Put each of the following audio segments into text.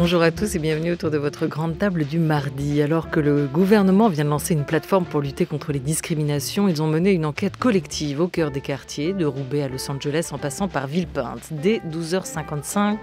Bonjour à tous et bienvenue autour de votre grande table du mardi. Alors que le gouvernement vient de lancer une plateforme pour lutter contre les discriminations, ils ont mené une enquête collective au cœur des quartiers, de Roubaix à Los Angeles en passant par Villepinte. Dès 12h55,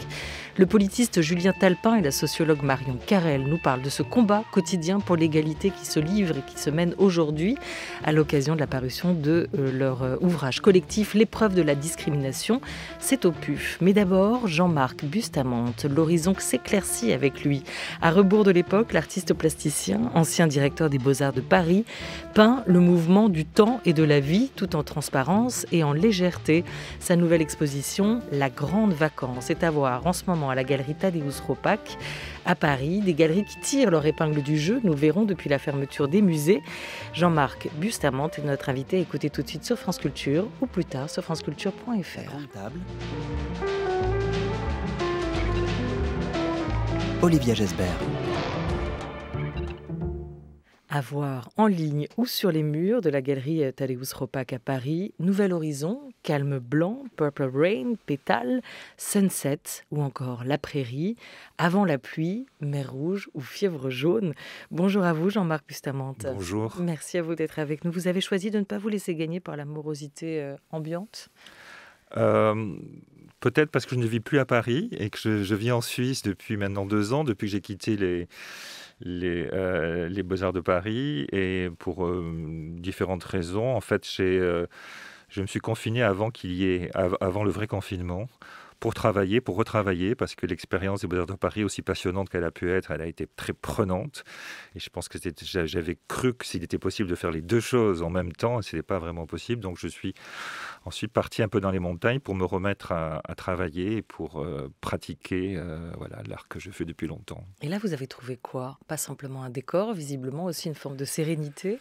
le politiste Julien Talpin et la sociologue Marion Carrel nous parlent de ce combat quotidien pour l'égalité qui se livre et qui se mène aujourd'hui à l'occasion de la parution de euh, leur euh, ouvrage collectif L'épreuve de la discrimination. C'est au PUF. Mais d'abord, Jean-Marc Bustamante, l'horizon s'éclaircit avec lui. À rebours de l'époque, l'artiste plasticien, ancien directeur des Beaux-Arts de Paris, peint le mouvement du temps et de la vie tout en transparence et en légèreté. Sa nouvelle exposition, La Grande Vacance, est à voir en ce moment à la galerie Tadeusz Ropac à Paris, des galeries qui tirent leur épingle du jeu, nous verrons depuis la fermeture des musées. Jean-Marc Bustamante est notre invité à écouter tout de suite sur France Culture ou plus tard sur franceculture.fr. Olivia Jesbert à voir en ligne ou sur les murs de la galerie euh, thaléus Ropac à Paris, Nouvel Horizon, Calme Blanc, Purple Rain, Pétale, Sunset ou encore La Prairie, Avant la pluie, Mer Rouge ou Fièvre Jaune. Bonjour à vous Jean-Marc Bustamante. Bonjour. Merci à vous d'être avec nous. Vous avez choisi de ne pas vous laisser gagner par la morosité euh, ambiante euh, Peut-être parce que je ne vis plus à Paris et que je, je vis en Suisse depuis maintenant deux ans, depuis que j'ai quitté les euh, les, Beaux-Arts de Paris et pour euh, différentes raisons. En fait, euh, je me suis confiné avant qu'il y ait, avant le vrai confinement pour travailler, pour retravailler, parce que l'expérience des Beaux-Arts de Paris, aussi passionnante qu'elle a pu être, elle a été très prenante. Et je pense que j'avais cru que s'il était possible de faire les deux choses en même temps, ce n'était pas vraiment possible. Donc je suis ensuite parti un peu dans les montagnes pour me remettre à, travailler et pour euh, pratiquer euh, voilà l'art que je fais depuis longtemps. Et là, vous avez trouvé quoi Pas simplement un décor, visiblement aussi une forme de sérénité.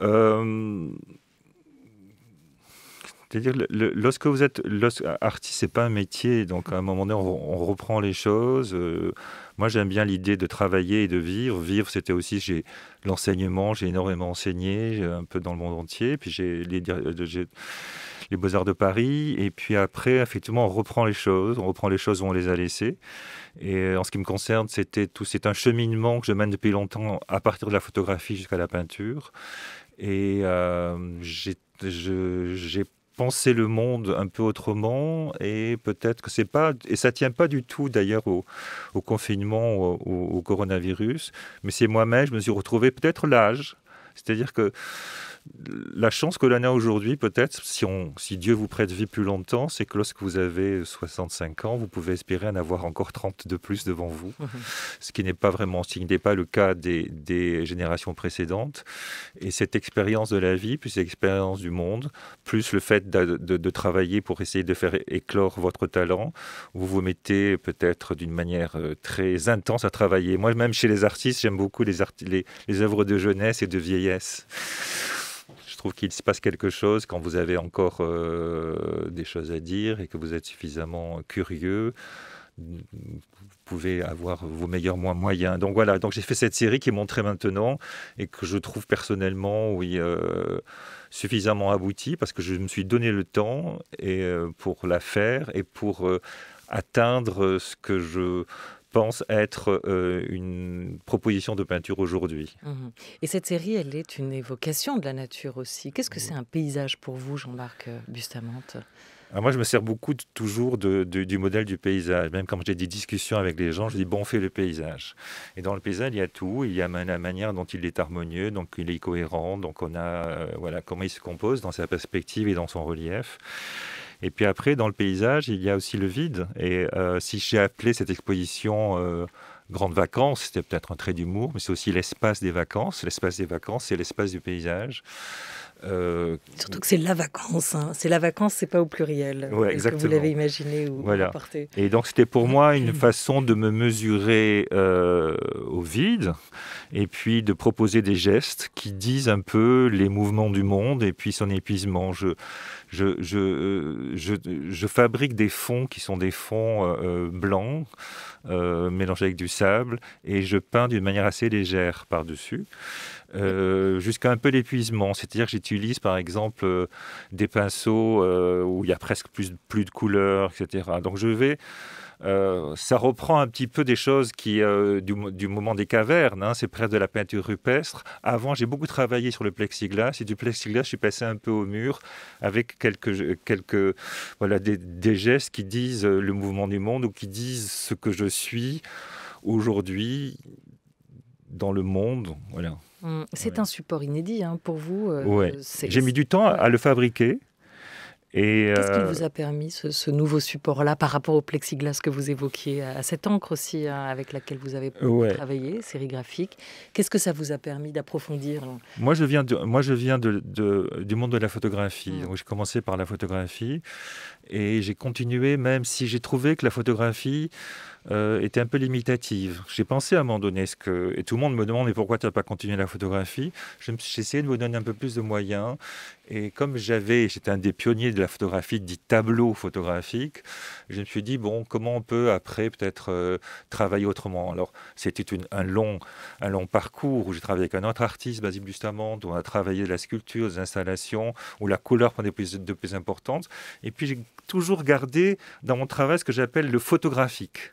Euh, c'est-à-dire, lorsque vous êtes euh, artiste, c'est pas un métier, donc à un moment donné, on, reprend les choses. Euh, moi, j'aime bien l'idée de travailler et de vivre. Vivre, c'était aussi j'ai l'enseignement, j'ai énormément enseigné, un peu dans le monde entier. Puis j'ai les, euh, les Beaux-Arts de Paris. Et puis après, effectivement, on reprend les choses, on reprend les choses où on les a laissées. Et en ce qui me concerne, c'était tout, c'est un cheminement que je mène depuis longtemps, à partir de la photographie jusqu'à la peinture. Et j'ai penser le monde un peu autrement et peut-être que c'est pas et ça tient pas du tout d'ailleurs au, confinement au, au coronavirus mais c'est moi-même je me suis retrouvé peut-être l'âge c'est-à-dire que la chance que l'on a aujourd'hui, peut-être, si, Dieu vous prête vie plus longtemps, c'est que lorsque vous avez 65 ans, vous pouvez espérer en avoir encore 30 de plus devant vous, ce qui n'est pas vraiment, ce n'est pas le cas des, générations précédentes. Et cette expérience de la vie, plus l'expérience du monde, plus le fait de, travailler pour essayer de faire éclore votre talent, vous vous mettez peut-être d'une manière euh, très intense à travailler. Moi, même chez les artistes, j'aime beaucoup les œuvres de jeunesse et de vieillesse trouve qu'il se passe quelque chose quand vous avez encore euh, des choses à dire et que vous êtes suffisamment curieux vous pouvez avoir vos meilleurs moyens. Donc voilà, donc j'ai fait cette série qui est montrée maintenant et que je trouve personnellement, oui, euh, suffisamment aboutie parce que je me suis donné le temps et, euh, pour la faire et pour atteindre ce que je pense être euh, une proposition de peinture aujourd'hui. Mmh. Et cette série, elle est une évocation de la nature aussi. Qu'est-ce que c'est un paysage pour vous, Jean-Marc Bustamante moi, je me sers beaucoup toujours du modèle du paysage. Même quand j'ai des discussions avec les gens, je dis bon, fais le paysage. Et dans le paysage, il y a tout. Il y a la manière dont il est harmonieux, donc il est cohérent, donc on a euh, voilà comment il se compose dans sa perspective et dans son relief. Et puis après, dans le paysage, il y a aussi le vide. Et euh, si j'ai appelé cette exposition euh, Grandes Vacances, c'était peut-être un trait d'humour, mais c'est aussi l'espace des vacances. L'espace des vacances, c'est l'espace du paysage. Euh, Surtout que c'est la vacance, hein. c'est la vacance, c'est pas au pluriel. Ouais, exactement. vous l'avez imaginé ou voilà. Et donc c'était pour moi une façon de me mesurer euh, au vide et puis de proposer des gestes qui disent un peu les mouvements du monde et puis son épuisement. Je, je, je, euh, fabrique des fonds qui sont des fonds blancs mélangés avec du sable et je peins d'une manière assez légère par-dessus. Euh, jusqu'à un peu l'épuisement. C'est-à-dire que j'utilise par exemple euh, des pinceaux euh, où il y a presque plus, plus de couleurs, etc. Donc je vais... ça reprend un petit peu des choses qui du, moment des cavernes, hein. c'est presque de la peinture rupestre. Avant, j'ai beaucoup travaillé sur le plexiglas et du plexiglas, je suis passé un peu au mur avec quelques, quelques voilà, des gestes qui disent le mouvement du monde ou qui disent ce que je suis aujourd'hui dans le monde. Voilà. Hum, c'est un support inédit hein, pour vous. Euh, j'ai mis du temps à le fabriquer. Qu'est-ce qui euh, vous a permis ce, nouveau support-là par rapport au plexiglas que vous évoquiez, à cette encre aussi hein, avec laquelle vous avez travaillé, sérigraphique Qu'est-ce que ça vous a permis d'approfondir Moi, je viens, de, moi, je viens de, du monde de la photographie. Hum. j'ai commencé par la photographie et j'ai continué, même si j'ai trouvé que la photographie euh, était un peu limitative. J'ai pensé à m'en ce que. Et tout le monde me demande mais pourquoi tu n'as pas continué la photographie J'ai essayé de me donner un peu plus de moyens. Et comme j'avais, j'étais un des pionniers de la photographie, dit tableau photographique, je me suis dit, bon, comment on peut après peut-être euh, travailler autrement Alors, c'était un long, un long parcours où j'ai travaillé avec un autre artiste, Basile Bustamante, où on a travaillé la sculpture, les installations, où la couleur prenait plus, de plus importance. Et puis, j'ai toujours gardé dans mon travail ce que j'appelle le photographique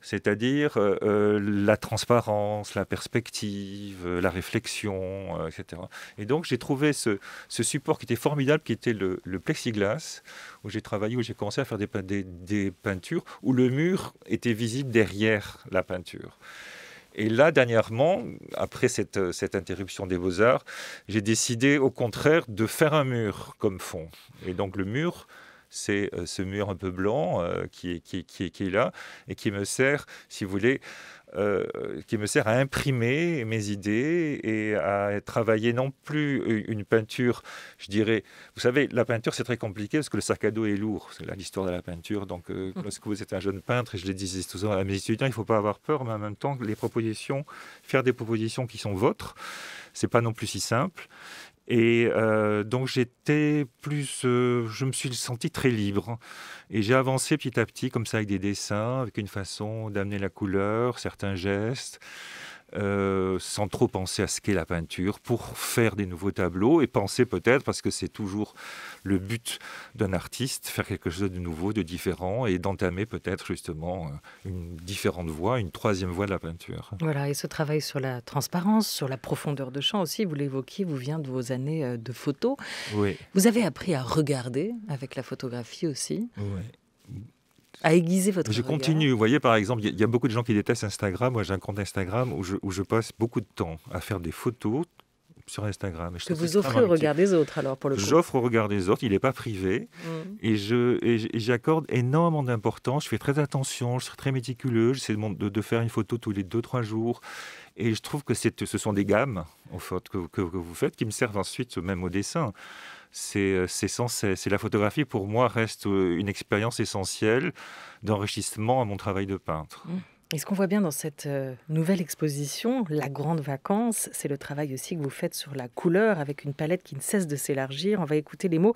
c'est-à-dire euh, euh, la transparence, la perspective, euh, la réflexion, etc. Et donc j'ai trouvé ce, support qui était formidable, qui était le, plexiglas, où j'ai travaillé, où j'ai commencé à faire des, peintures, où le mur était visible derrière la peinture. Et là, dernièrement, après cette, cette interruption des beaux-arts, j'ai décidé au contraire de faire un mur comme fond. Et donc le mur, c'est euh, ce mur un peu blanc euh, qui est, qui, est, qui, là et qui me sert, si vous voulez, euh, qui me sert à imprimer mes idées et à travailler non plus une peinture, je dirais, vous savez, la peinture c'est très compliqué parce que le sac à dos est lourd, c'est l'histoire de la peinture, donc mmh. lorsque vous êtes un jeune peintre, et je le disais toujours à mes étudiants, il ne faut pas avoir peur, mais en même temps, les propositions, faire des propositions qui sont vôtres, ce n'est pas non plus si simple, et euh, donc j'étais plus, euh, je me suis senti très libre. Et j'ai avancé petit à petit comme ça avec des dessins, avec une façon d'amener la couleur, certains gestes. Euh, sans trop penser à ce qu'est la peinture, pour faire des nouveaux tableaux et penser peut-être, parce que c'est toujours le but d'un artiste, faire quelque chose de nouveau, de différent et d'entamer peut-être justement euh, une différente voie, une troisième voie de la peinture. Voilà, et ce travail sur la transparence, sur la profondeur de champ aussi, vous l'évoquiez, vous vient de vos années euh, de photo. Oui. Vous avez appris à regarder avec la photographie aussi. Oui à aiguiser votre Je continue. Vous voyez, par exemple, il y, a beaucoup de gens qui détestent Instagram. Moi, j'ai un compte Instagram où je, passe beaucoup de temps à faire des photos sur Instagram. je que vous offrez au regard des autres, alors, pour le coup. J'offre au regard des autres, il n'est pas privé. Mm. Et je j'accorde énormément d'importance. Je fais très attention, je suis très méticuleux. J'essaie de, faire une photo tous les deux, trois jours. Et je trouve que ce sont des gammes, en fait, que vous faites, qui me servent ensuite même au dessin. Euh, c'est C'est la photographie pour moi reste euh, une expérience essentielle d'enrichissement à mon travail de peintre. Mm. Et ce qu'on voit bien dans cette euh, nouvelle exposition, La Grande Vacance, c'est le travail aussi que vous faites sur la couleur avec une palette qui ne cesse de s'élargir. On va écouter les mots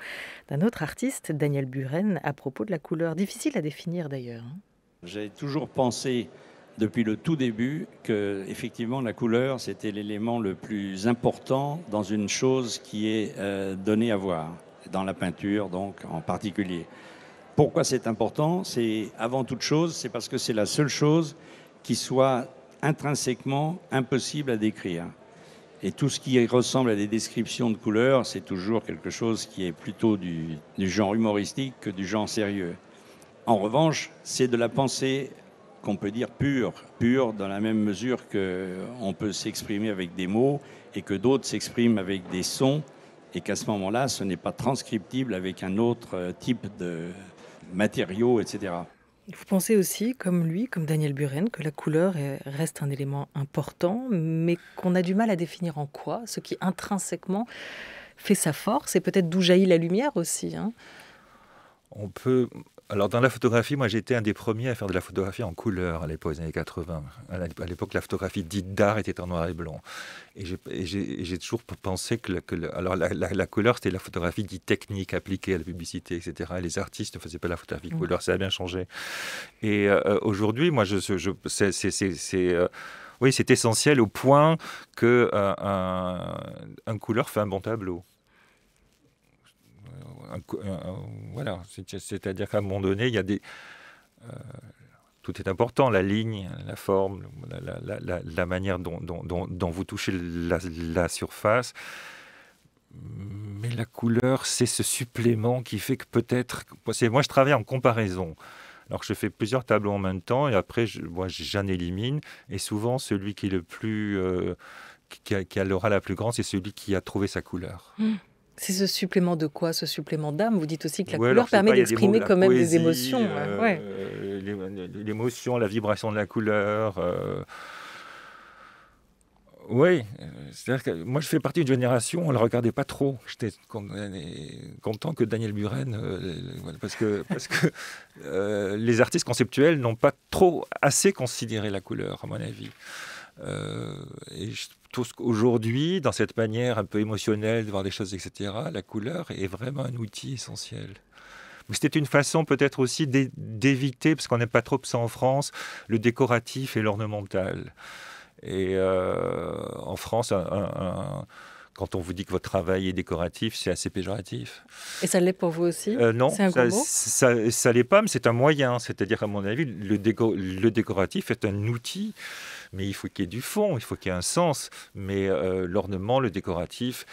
d'un autre artiste, Daniel Buren, à propos de la couleur. Difficile à définir d'ailleurs. Hein. J'ai toujours pensé depuis le tout début que effectivement la couleur c'était l'élément le plus important dans une chose qui est euh, donnée à voir dans la peinture donc en particulier. Pourquoi c'est important C'est avant toute chose, c'est parce que c'est la seule chose qui soit intrinsèquement impossible à décrire. Et tout ce qui ressemble à des descriptions de couleurs, c'est toujours quelque chose qui est plutôt du, du genre humoristique que du genre sérieux. En revanche, c'est de la pensée qu'on peut dire pur, pur dans la même mesure que on peut s'exprimer avec des mots et que d'autres s'expriment avec des sons et qu'à ce moment-là, ce n'est pas transcriptible avec un autre euh, type de matériaux, etc. Vous pensez aussi, comme lui, comme Daniel Buren, que la couleur reste un élément important, mais qu'on a du mal à définir en quoi, ce qui intrinsèquement fait sa force et peut-être d'où jaillit la lumière aussi. Hein. on peut alors dans la photographie, moi j'étais un des premiers à faire de la photographie en couleur à l'époque des années 80. À l'époque, la photographie dite d'art était en noir et blanc. Et j'ai toujours pensé que, alors la, couleur, c'était la photographie dite technique appliquée à la publicité, etc. les artistes ne faisaient pas la photographie couleur, ça a bien changé. Et euh, aujourd'hui, moi, je, c'est... Euh, oui, c'est essentiel au point que euh, un couleur fait un bon tableau voilà, c'est-à-dire qu'à un moment donné, il y a des euh, tout est important, la ligne, la forme, la, manière dont, vous touchez la, surface. Mais la couleur, c'est ce supplément qui fait que peut-être... Moi, je travaille en comparaison. Alors, je fais plusieurs tableaux en même temps et après, je, moi, j'en élimine. Et souvent, celui qui est le plus... Euh, qui, a, la plus grande, c'est celui qui a trouvé sa couleur. Mmh. C'est ce supplément de quoi Ce supplément d'âme Vous dites aussi que la couleur permet d'exprimer quand même des émotions. Euh, l'émotion, la vibration de la couleur. Euh. Oui, c'est-à-dire que moi je fais partie d'une génération, on ne la regardait pas trop. J'étais content que Daniel Buren, euh, parce que, parce que les artistes conceptuels n'ont pas trop assez considéré la couleur, à mon avis. et je aujourd'hui, dans cette manière un peu émotionnelle de voir les choses, etc., la couleur est vraiment un outil essentiel. c'était une façon peut-être aussi d'éviter, parce qu'on n'aime pas trop ça en France, le décoratif et l'ornemental. Et euh, en France, quand on vous dit que votre travail est décoratif, c'est assez péjoratif. Et ça l'est pour vous aussi euh, Non, ça, ça, ça l'est pas, mais c'est un moyen. C'est-à-dire, à mon avis, le décoratif est un outil mais il faut qu'il y ait du fond, il faut qu'il y ait un sens. Mais euh, l'ornement, le décoratif,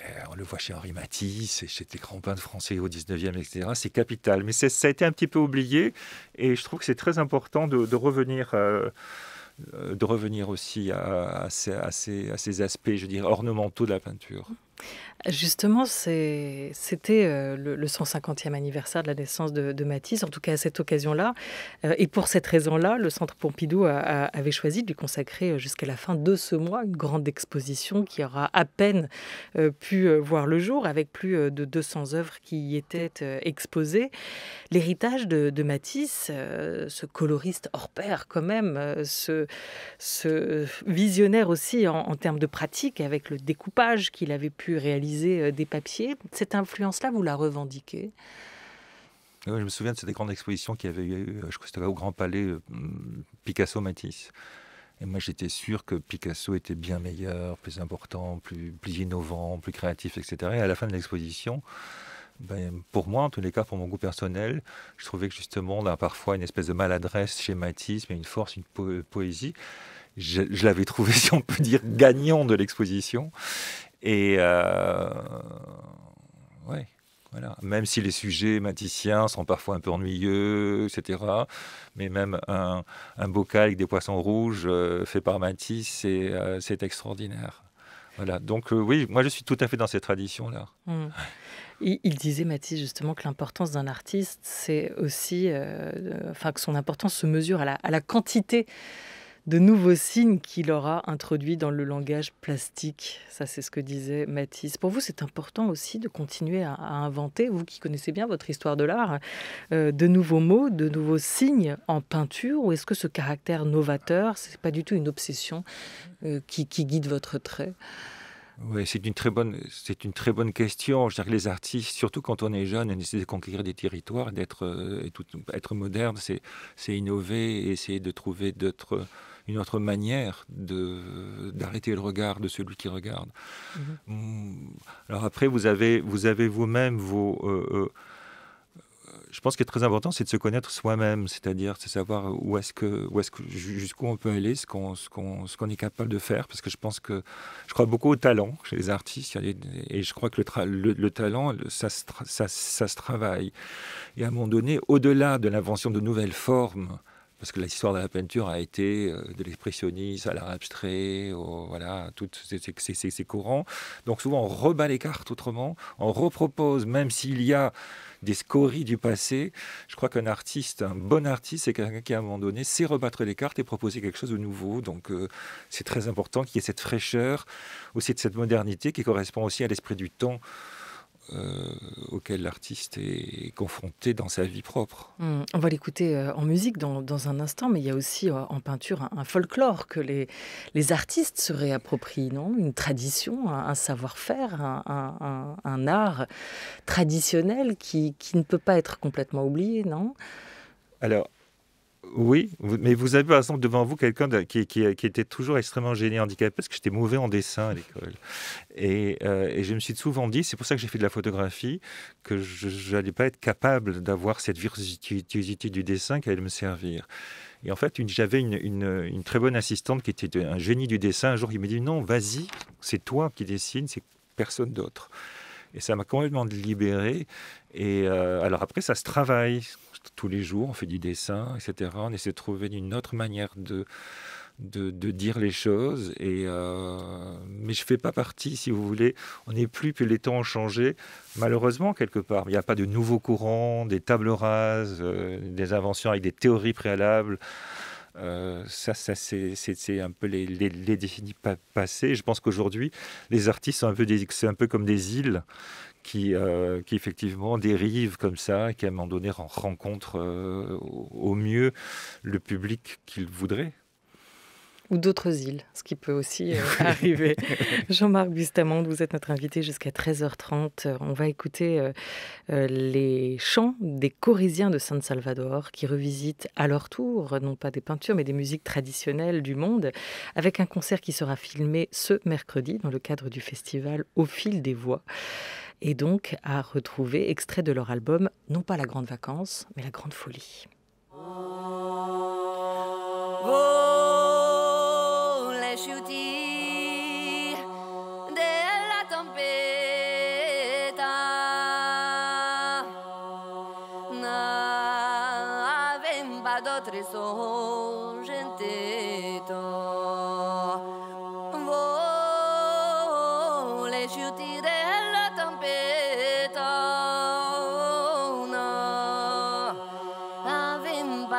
euh, on le voit chez Henri Matisse et chez des grands peintres français au 19e, etc. C'est capital. Mais ça a été un petit peu oublié et je trouve que c'est très important de, revenir. Euh, de revenir aussi à, ces, à, ces, aspects, je dirais, ornementaux de la peinture. Justement, c'était euh, le, 150e anniversaire de la naissance de, Matisse, en tout cas à cette occasion-là. Euh, et pour cette raison-là, le Centre Pompidou avait choisi de lui consacrer euh, jusqu'à la fin de ce mois une grande exposition qui aura à peine pu voir le jour, avec plus de 200 œuvres qui y étaient exposées. L'héritage de, Matisse, ce coloriste hors pair quand même, ce, visionnaire aussi en termes de pratique, avec le découpage qu'il avait pu réaliser euh, des papiers. Cette influence-là, vous la revendiquez je me souviens de cette grande exposition qui avait eu, euh, je crois c'était au Grand Palais, euh, Picasso-Matisse. Et moi, j'étais sûr que Picasso était bien meilleur, plus important, plus, plus innovant, plus créatif, etc. Et à la fin de l'exposition, ben, pour moi, en tous les cas, pour mon goût personnel, je trouvais que justement, parfois une espèce de maladresse chez Matisse, mais une force, une poésie. je l'avais trouvé, si on peut dire, gagnant de l'exposition. Et euh, ouais, voilà. Même si les sujets maticiens sont parfois un peu ennuyeux, etc. Mais même un, bocal avec des poissons rouges euh, fait par Matisse, euh, c'est extraordinaire. Voilà. Donc oui, moi je suis tout à fait dans cette tradition là hmm. Il, disait, Matisse, justement, que l'importance d'un artiste, c'est aussi. enfin, que son importance se mesure à la, à la quantité de nouveaux signes qu'il aura introduits dans le langage plastique. Ça, c'est ce que disait Matisse. Pour vous, c'est important aussi de continuer à, inventer, vous qui connaissez bien votre histoire de l'art, euh, de nouveaux mots, de nouveaux signes en peinture, ou est-ce que ce caractère novateur, n'est pas du tout une obsession euh, qui, guide votre trait oui, c'est une très bonne, c'est une très bonne question. Je dirais que les artistes, surtout quand on est jeune, on essaie de conquérir des territoires, d'être, euh, être moderne, c'est, innover, essayer de trouver d'autres, une autre manière d'arrêter le regard de celui qui regarde. Mm-hmm. Alors après, vous avez vous avez vous même vos... Euh, euh, euh, je pense qu'il est très important, c'est de se connaître soi-même, c'est-à-dire de savoir où est-ce que, où est-ce que, jusqu'où on peut aller, ce qu'on, ce qu'on, ce qu'on est capable de faire, parce que je pense que je crois beaucoup au talent chez les artistes, et je crois que le, le, talent, ça ça, ça se travaille. Et à un moment donné, au-delà de l'invention de nouvelles formes, parce que l'histoire de la peinture a été euh, de l'expressionnisme à l'art abstrait, voilà, tous ces, courants. Donc souvent on rebat les cartes autrement, on repropose, même s'il y a des scories du passé. Je crois qu'un artiste, un bon artiste, c'est quelqu'un qui à un moment donné sait rebattre les cartes et proposer quelque chose de nouveau. Donc euh, c'est très important qu'il y ait cette fraîcheur, aussi de cette modernité qui correspond aussi à l'esprit du temps. Euh, auquel l'artiste est confronté dans sa vie propre. Hmm. On va l'écouter euh, en musique dans, un instant, mais il y a aussi euh, en peinture un, folklore que les, artistes se réapproprient, non Une tradition, un, savoir-faire, un, art traditionnel qui, ne peut pas être complètement oublié, non Alors, oui, mais vous avez par exemple devant vous quelqu'un qui, était toujours extrêmement gêné, handicapé, parce que j'étais mauvais en dessin à l'école. Euh, et, je me suis souvent dit, c'est pour ça que j'ai fait de la photographie, que je n'allais pas être capable d'avoir cette virtuosité du dessin qui allait me servir. Et en fait, j'avais une, très bonne assistante qui était un génie du dessin. Un jour, il m'a dit, non, vas-y, c'est toi qui dessines, c'est personne d'autre. Et ça m'a complètement libéré. Et euh, alors après, ça se travaille tous les jours, on fait du dessin, etc. On essaie de trouver une autre manière de, de, dire les choses. Et, euh, mais je ne fais pas partie, si vous voulez. On n'est plus, puis les temps ont changé, malheureusement, quelque part. Il n'y a pas de nouveaux courants, des tables rases, euh, des inventions avec des théories préalables. Euh, ça, ça c'est un peu les, les, les décennies passées. Je pense qu'aujourd'hui, les artistes sont un peu, des, un peu comme des îles qui, euh, qui effectivement dérive comme ça, qui à un moment donné rencontre euh, au mieux le public qu'il voudrait. Ou d'autres îles, ce qui peut aussi euh, arriver. Jean-Marc Bustamante, vous êtes notre invité jusqu'à 13h30. On va écouter les chants des Corisiens de San Salvador qui revisitent à leur tour, non pas des peintures, mais des musiques traditionnelles du monde, avec un concert qui sera filmé ce mercredi dans le cadre du festival Au fil des voix et donc à retrouver extrait de leur album, non pas La Grande vacance, mais La Grande Folie. Oh,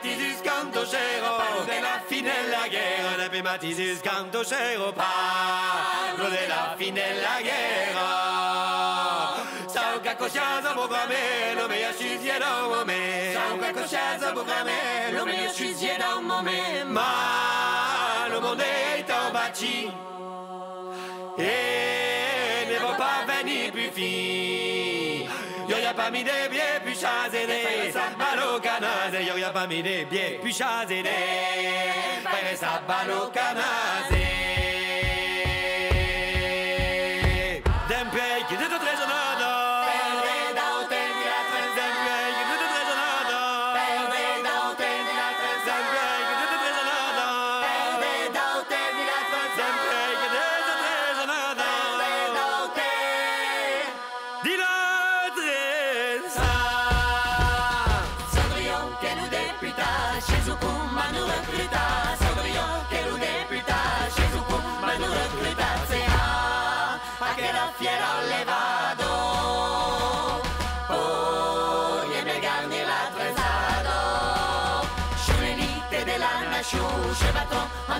bematisis canto cero de la fine la guerra ne bematisis canto cero parlo de la fine la guerra Sau ca cosciaza boca me, lo me ascisiera un me Sau ca cosciaza boca me, lo me ascisiera un me Ma le monde est en bâti Et ne va pas venir plus fin pas mis des biais, puis Il y a pas mis des puis des ça, au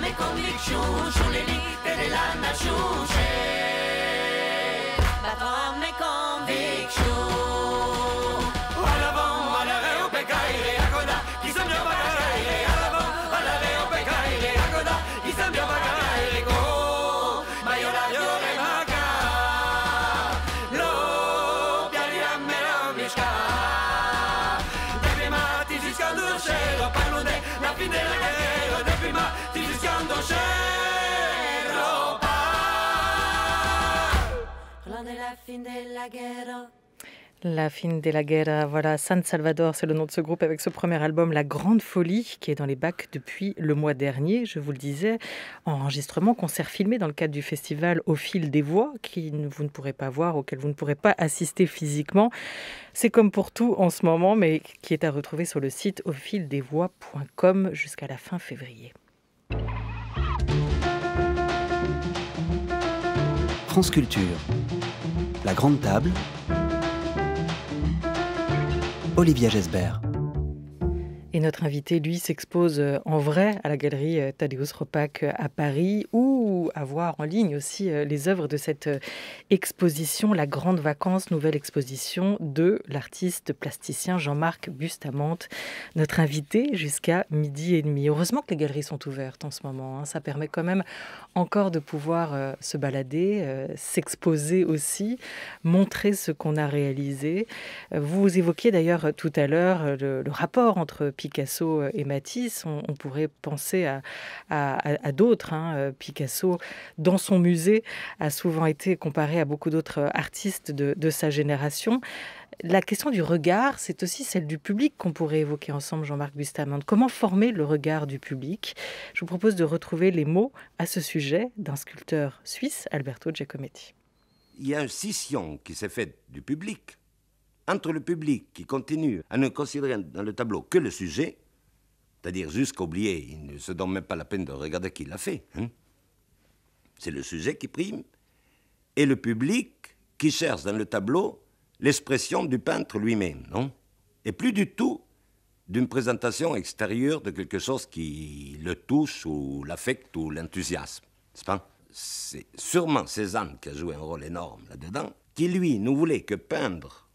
mes convictions, les de la bah, mes La fin de la guerre, voilà, San Salvador, c'est le nom de ce groupe avec ce premier album, La Grande Folie, qui est dans les bacs depuis le mois dernier, je vous le disais. Enregistrement, concert filmé dans le cadre du festival Au fil des voix, qui vous ne pourrez pas voir, auquel vous ne pourrez pas assister physiquement. C'est comme pour tout en ce moment, mais qui est à retrouver sur le site aufildesvoix.com jusqu'à la fin février. France Culture, La Grande Table. Olivia Gesbert. Et notre invité, lui, s'expose euh, en vrai à la galerie euh, Thaddeus Ropac euh, à Paris ou à voir en ligne aussi les œuvres de cette exposition, La Grande Vacances, nouvelle exposition de l'artiste plasticien Jean-Marc Bustamante, notre invité jusqu'à midi et demi. Heureusement que les galeries sont ouvertes en ce moment. Hein. Ça permet quand même encore de pouvoir se balader, s'exposer aussi, montrer ce qu'on a réalisé. Vous évoquiez d'ailleurs tout à l'heure le, le rapport entre Picasso euh, et Matisse, on, pourrait penser à, d'autres. Hein, euh, Picasso, dans son musée, a souvent été comparé à beaucoup d'autres euh, artistes de, sa génération la question du regard, c'est aussi celle du public qu'on pourrait évoquer ensemble, Jean-Marc Bustamante. Comment former le regard du public Je vous propose de retrouver les mots à ce sujet d'un sculpteur suisse, Alberto Giacometti. Il y a un scission qui s'est fait du public entre le public qui continue à ne considérer dans le tableau que le sujet, c'est-à-dire jusqu'à oublier, il ne se donne même pas la peine de regarder qui l'a fait. Hein. C'est le sujet qui prime, et le public qui cherche dans le tableau l'expression du peintre lui-même, non Et plus du tout d'une présentation extérieure de quelque chose qui le touche ou l'affecte ou l'enthousiasme. C'est pas C'est sûrement Cézanne qui a joué un rôle énorme là-dedans, qui lui ne voulait que peindre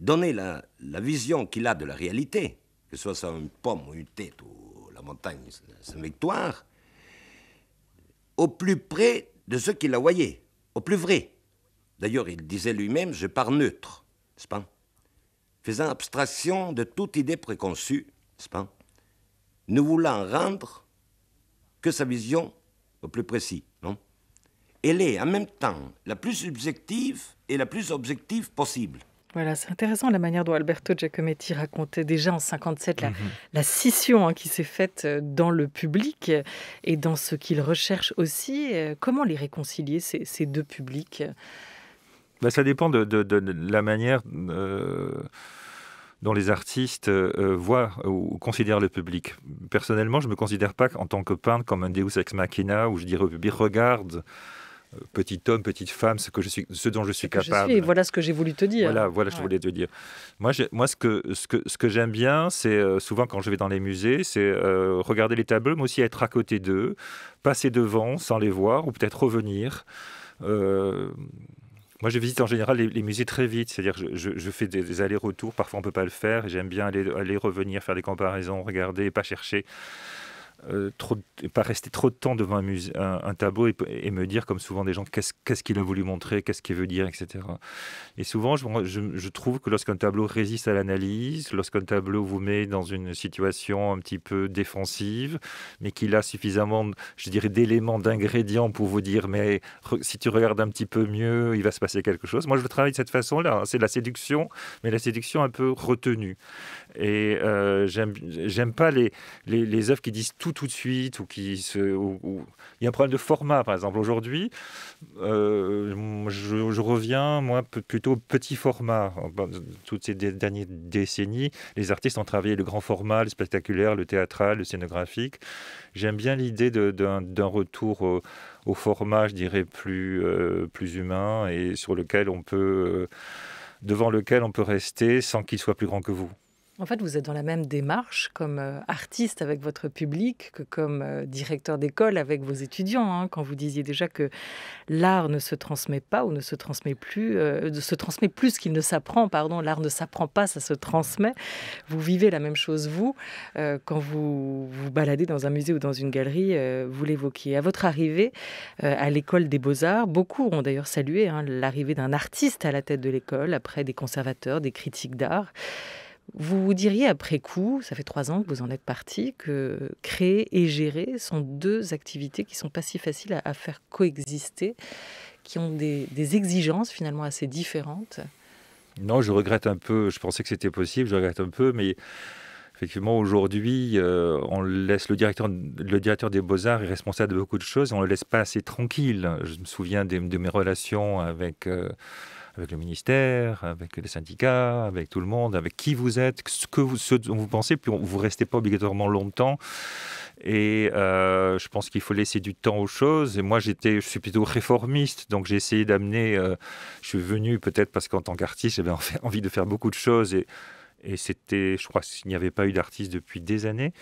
donner la, vision qu'il a de la réalité, que ce soit une pomme ou une tête ou la montagne sa victoire au plus près de ce qu'il a voyé, au plus vrai. D'ailleurs, il disait lui-même, je pars neutre, c'est pas Faisant abstraction de toute idée préconçue, c'est pas Ne voulant rendre que sa vision au plus précis, non Elle est en même temps la plus subjective et la plus objective possible. Voilà, c'est intéressant la manière dont Alberto Giacometti racontait déjà en 57 mhm. la, scission hein, qui s'est faite euh, dans le public euh, et dans ce qu'il recherche aussi. Euh, comment les réconcilier, ces, deux publics bah, Ça dépend de, la manière dont les artistes voient ou considèrent le public. Personnellement, je ne me considère pas en tant que peintre comme un Deus ex machina où je dirais au public, regarde petit homme, petite femme, ce, que je suis, ce dont je suis capable. Je voilà ce que j'ai voulu te dire. Voilà, voilà ce que je voulais te dire. Moi, moi ce que, ce que, ce que j'aime bien, c'est euh, souvent quand je vais dans les musées, c'est euh, regarder les tableaux, mais aussi être à côté d'eux, passer devant sans les voir, ou peut-être revenir. Euh, moi, je visite en général les, musées très vite, c'est-à-dire je, je, fais des, allers-retours, parfois on ne peut pas le faire, j'aime bien aller, aller revenir, faire des comparaisons, regarder, pas chercher. Euh, pas rester trop de temps devant un, tableau et, me dire, comme souvent des gens, qu'est-ce qu'il a voulu montrer, qu'est-ce qu'il veut dire, etc. Et souvent, je, trouve que lorsqu'un tableau résiste à l'analyse, lorsqu'un tableau vous met dans une situation un petit peu défensive, mais qu'il a suffisamment, je dirais, d'éléments, d'ingrédients pour vous dire, mais si tu regardes un petit peu mieux, il va se passer quelque chose. Moi, je le travaille de cette façon-là. Hein. C'est la séduction, mais la séduction un peu retenue. Et euh, j'aime pas les, les, œuvres qui disent tout tout de suite ou qui se. Il y a un problème de format, par exemple. Aujourd'hui, euh, je, reviens, moi, plutôt petit format. Toutes ces dernières décennies, les artistes ont travaillé le grand format, le spectaculaire, le théâtral, le scénographique. J'aime bien l'idée d'un retour au, format, je dirais, plus, euh, plus humain et sur lequel on peut. devant lequel on peut rester sans qu'il soit plus grand que vous. En fait, vous êtes dans la même démarche comme euh, artiste avec votre public que comme euh, directeur d'école avec vos étudiants. Hein. quand vous disiez déjà que l'art ne se transmet pas ou ne se transmet plus, euh, se transmet plus qu'il ne s'apprend, pardon, l'art ne s'apprend pas, ça se transmet. Vous vivez la même chose, vous, quand vous vous baladez dans un musée ou dans une galerie, vous l'évoquiez. À votre arrivée à l'école des beaux-arts, beaucoup ont d'ailleurs salué hein, l'arrivée d'un artiste à la tête de l'école, après des conservateurs, des critiques d'art. Vous diriez après coup, ça fait trois ans que vous en êtes parti, que créer et gérer sont deux activités qui sont pas si faciles à, faire coexister, qui ont des, exigences finalement assez différentes. Non, je regrette un peu. Je pensais que c'était possible, je regrette un peu, mais effectivement, aujourd'hui, euh, on laisse le directeur, des beaux-arts est responsable de beaucoup de choses on ne le laisse pas assez tranquille. Je me souviens de mes relations avec. Euh, avec le ministère, avec les syndicats, avec tout le monde, avec qui vous êtes, ce que vous, dont vous pensez, puis vous vous restez pas obligatoirement longtemps. Et euh, je pense qu'il faut laisser du temps aux choses. Et moi, j'étais, je suis plutôt réformiste, donc j'ai essayé d'amener. Euh, je suis venu peut-être parce qu'en tant qu'artiste, j'avais envie de faire beaucoup de choses et et c'était, je crois, s'il n'y avait pas eu d'artiste depuis des années.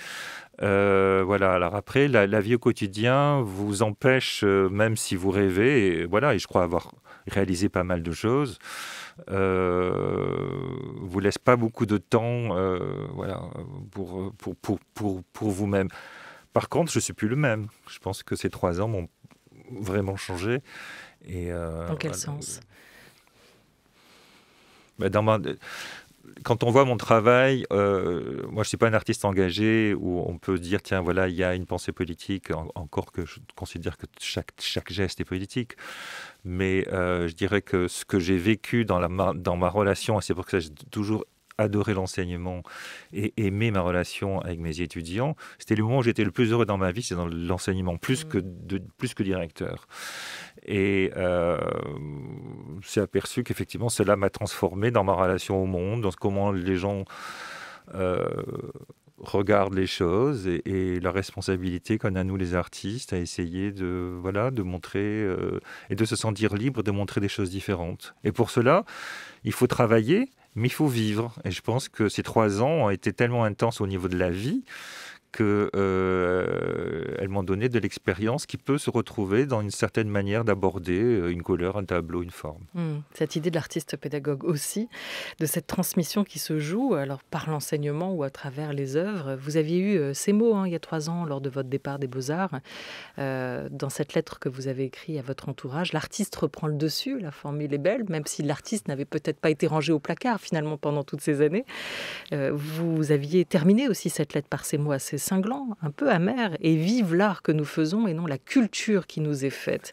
Euh, voilà, alors après, la, vie au quotidien vous empêche, euh, même si vous rêvez, et, voilà, et je crois avoir réalisé pas mal de choses, euh, vous laisse pas beaucoup de temps voilà, pour, pour, vous-même. Par contre, je suis plus le même. Je pense que ces trois ans m'ont vraiment changé. Et, Dans quel sens bah, dans quand on voit mon travail, euh, moi je ne suis pas un artiste engagé où on peut dire tiens voilà il y a une pensée politique, encore que je considère que chaque, chaque geste est politique. Mais euh, je dirais que ce que j'ai vécu dans, la, dans ma relation, et c'est pour ça que j'ai toujours adorer l'enseignement et aimer ma relation avec mes étudiants. C'était le moment où j'étais le plus heureux dans ma vie, c'est dans l'enseignement, plus que, de, plus que directeur. Et euh, j'ai aperçu qu'effectivement, cela m'a transformé dans ma relation au monde, dans comment les gens... Euh, regardent les choses et, la responsabilité qu'on a nous les artistes à essayer de voilà de montrer euh, et de se sentir libre de montrer des choses différentes. Et pour cela, il faut travailler mais il faut vivre. Et je pense que ces trois ans ont été tellement intenses au niveau de la vie qu'elles euh, m'ont donné de l'expérience qui peut se retrouver dans une certaine manière d'aborder euh, une couleur, un tableau, une forme. Hmm. Cette idée de l'artiste pédagogue aussi, de cette transmission qui se joue alors par l'enseignement ou à travers les œuvres. Vous aviez eu euh, ces mots hein, il y a trois ans lors de votre départ des beaux-arts. Euh, dans cette lettre que vous avez écrite à votre entourage, l'artiste reprend le dessus, la formule est belle, même si l'artiste n'avait peut-être pas été rangé au placard finalement pendant toutes ces années. vous aviez terminé aussi cette lettre par ces mots assez c'est cinglant, un peu amer, et vive l'art que nous faisons et non la culture qui nous est faite.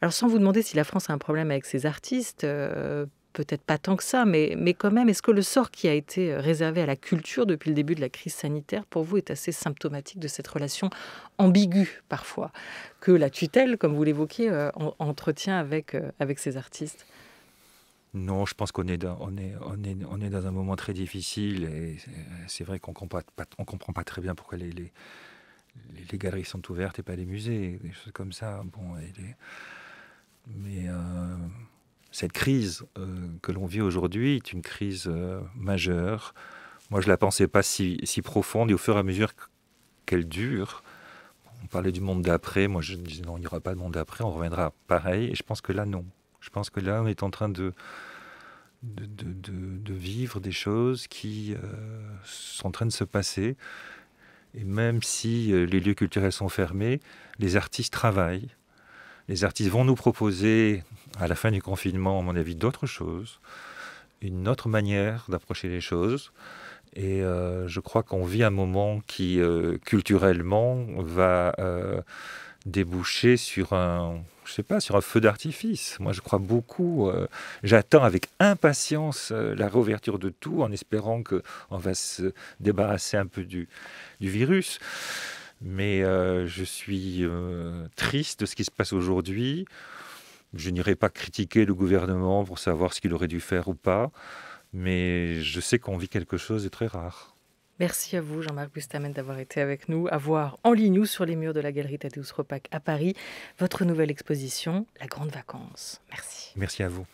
Alors sans vous demander si la France a un problème avec ses artistes, euh, peut-être pas tant que ça, mais, quand même, est-ce que le sort qui a été réservé à la culture depuis le début de la crise sanitaire, pour vous, est assez symptomatique de cette relation ambiguë parfois que la tutelle, comme vous l'évoquez, euh, entretient avec, euh, avec ses artistes non, je pense qu'on est, dans, on dans un moment très difficile et euh, c'est vrai qu'on ne comprend, pas très bien pourquoi les, galeries sont ouvertes et pas les musées, des choses comme ça. Bon, Mais euh, cette crise euh, que l'on vit aujourd'hui est une crise majeure. Moi, je ne la pensais pas si, si, profonde et au fur et à mesure qu'elle dure, on parlait du monde d'après. Moi, je disais non, il n'y aura pas de monde d'après, on reviendra pareil. Et je pense que là, non. Je pense que on est en train de, de, de, vivre des choses qui euh, sont en train de se passer. Et même si euh, les lieux culturels sont fermés, les artistes travaillent. Les artistes vont nous proposer, à la fin du confinement, à mon avis, d'autres choses, une autre manière d'approcher les choses. Et euh, je crois qu'on vit un moment qui, culturellement, va déboucher sur un, je sais pas, sur un feu d'artifice. Moi, je crois beaucoup. Euh, j'attends avec impatience euh, la réouverture de tout, en espérant que on va se débarrasser un peu du, du virus. Mais euh, je suis triste de ce qui se passe aujourd'hui. Je n'irai pas critiquer le gouvernement pour savoir ce qu'il aurait dû faire ou pas, mais je sais qu'on vit quelque chose de très rare. Merci à vous, Jean-Marc Bustamène, d'avoir été avec nous. À voir en ligne ou sur les murs de la galerie Tadeusz Repac à Paris votre nouvelle exposition, La Grande Vacance. Merci. Merci à vous.